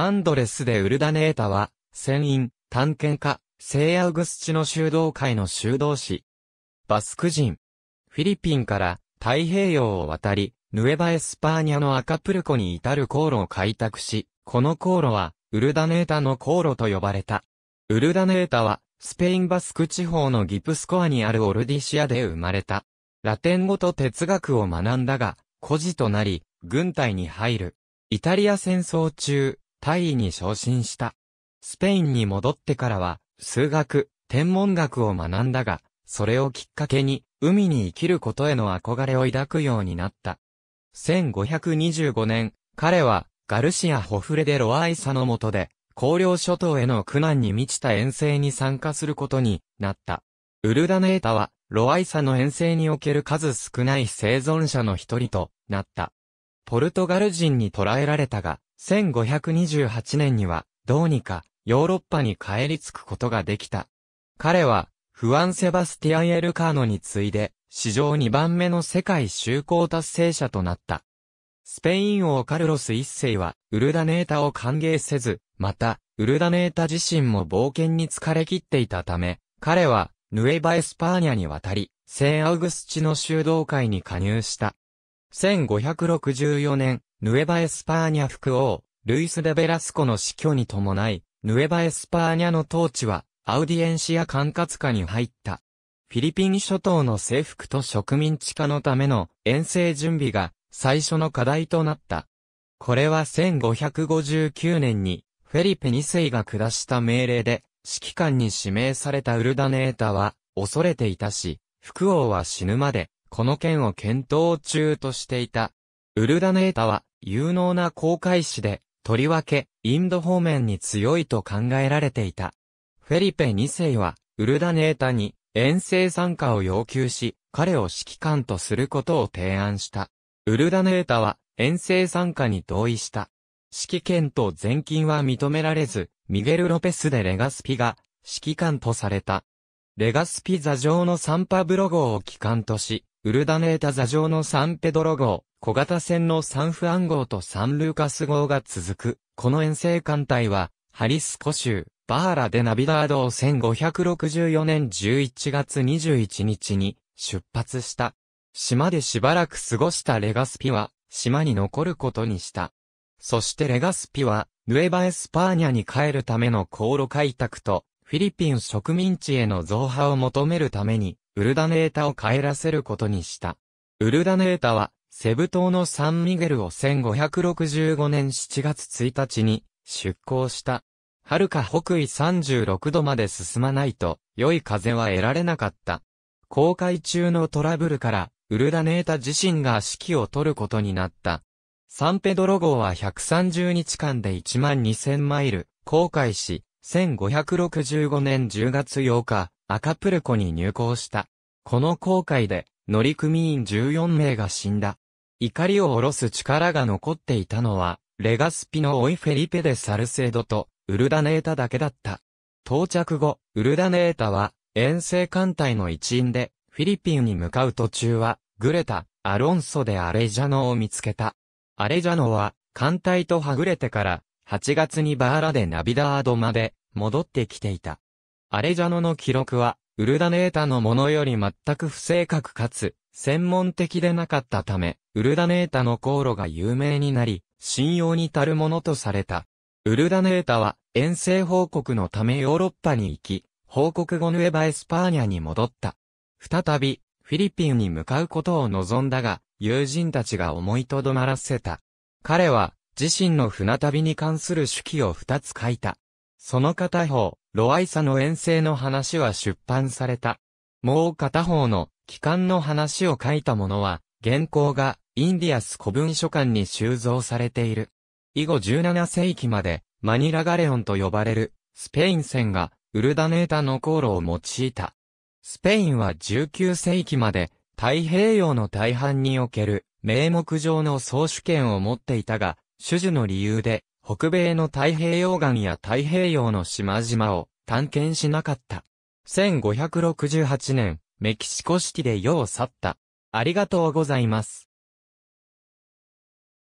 アンドレス・でウルダネータは、船員、探検家、聖アウグスチの修道会の修道士。バスク人。フィリピンから太平洋を渡り、ヌエバエスパーニャのアカプルコに至る航路を開拓し、この航路は、ウルダネータの航路と呼ばれた。ウルダネータは、スペインバスク地方のギプスコアにあるオルディシアで生まれた。ラテン語と哲学を学んだが、孤児となり、軍隊に入る。イタリア戦争中、大尉に昇進した。スペインに戻ってからは、数学、天文学を学んだが、それをきっかけに、海に生きることへの憧れを抱くようになった。1525年、彼は、ガルシア・ホフレデ・ロアイサの下で、高領諸島への苦難に満ちた遠征に参加することになった。ウルダネータは、ロアイサの遠征における数少ない生存者の一人となった。ポルトガル人に捕らえられたが、1528年には、どうにか、ヨーロッパに帰り着くことができた。彼は、フアン・セバスティアン・エルカーノに次いで、史上2番目の世界就航達成者となった。スペイン王カルロス一世は、ウルダネータを歓迎せず、また、ウルダネータ自身も冒険に疲れ切っていたため、彼は、ヌエバ・エスパーニャに渡り、セン・アウグスチの修道会に加入した。1564年、ヌエバ・エスパーニャ副王、ルイス・デ・ベラスコの死去に伴い、ヌエバ・エスパーニャの統治は、アウディエンシア管轄下に入った。フィリピン諸島の征服と植民地化のための遠征準備が最初の課題となった。これは1559年にフェリペ2世が下した命令で指揮官に指名されたウルダネータは恐れていたし、副王は死ぬまでこの件を検討中としていた。ウルダネータは、有能な航海士で、とりわけ、インド方面に強いと考えられていた。フェリペ2世は、ウルダネータに、遠征参加を要求し、彼を指揮官とすることを提案した。ウルダネータは、遠征参加に同意した。指揮権と全金は認められず、ミゲル・ロペスでレガスピが、指揮官とされた。レガスピ座上のサンパブロ号を機関とし、ウルダネータ座上のサンペドロ号、小型船のサンフアン号とサンルーカス号が続く。この遠征艦隊は、ハリスコ州、バーラデナビダードを1564年11月21日に出発した。島でしばらく過ごしたレガスピは、島に残ることにした。そしてレガスピは、ヌエバエスパーニャに帰るための航路開拓と、フィリピン植民地への増派を求めるために、ウルダネータを帰らせることにした。ウルダネータは、セブ島のサンミゲルを1565年7月1日に出港した。遥か北緯36度まで進まないと、良い風は得られなかった。航海中のトラブルから、ウルダネータ自身が指揮を取ることになった。サンペドロ号は130日間で1万2000マイル、航海し、1565年10月8日、アカプルコに入港した。この航海で、乗組員14名が死んだ。怒りを下ろす力が残っていたのは、レガスピのオイフェリペデ・サルセードと、ウルダネータだけだった。到着後、ウルダネータは、遠征艦隊の一員で、フィリピンに向かう途中は、グレタ、アロンソでアレジャノを見つけた。アレジャノは、艦隊とはぐれてから、8月にバーラでナビダードまで、戻ってきていた。アレジャノの記録は、ウルダネータのものより全く不正確かつ、専門的でなかったため、ウルダネータの航路が有名になり、信用に足るものとされた。ウルダネータは、遠征報告のためヨーロッパに行き、報告後ヌエバエスパーニャに戻った。再び、フィリピンに向かうことを望んだが、友人たちが思いとどまらせた。彼は、自身の船旅に関する手記を二つ書いた。その片方、ロアイサの遠征の話は出版された。もう片方の、帰還の話を書いたものは、原稿が、インディアス古文書館に収蔵されている。以後17世紀まで、マニラガレオンと呼ばれる、スペイン船が、ウルダネータの航路を用いた。スペインは19世紀まで、太平洋の大半における、名目上の総主権を持っていたが、種々の理由で、北米の太平洋岸や太平洋の島々を探検しなかった。1568年、メキシコシティで世を去った。ありがとうございます。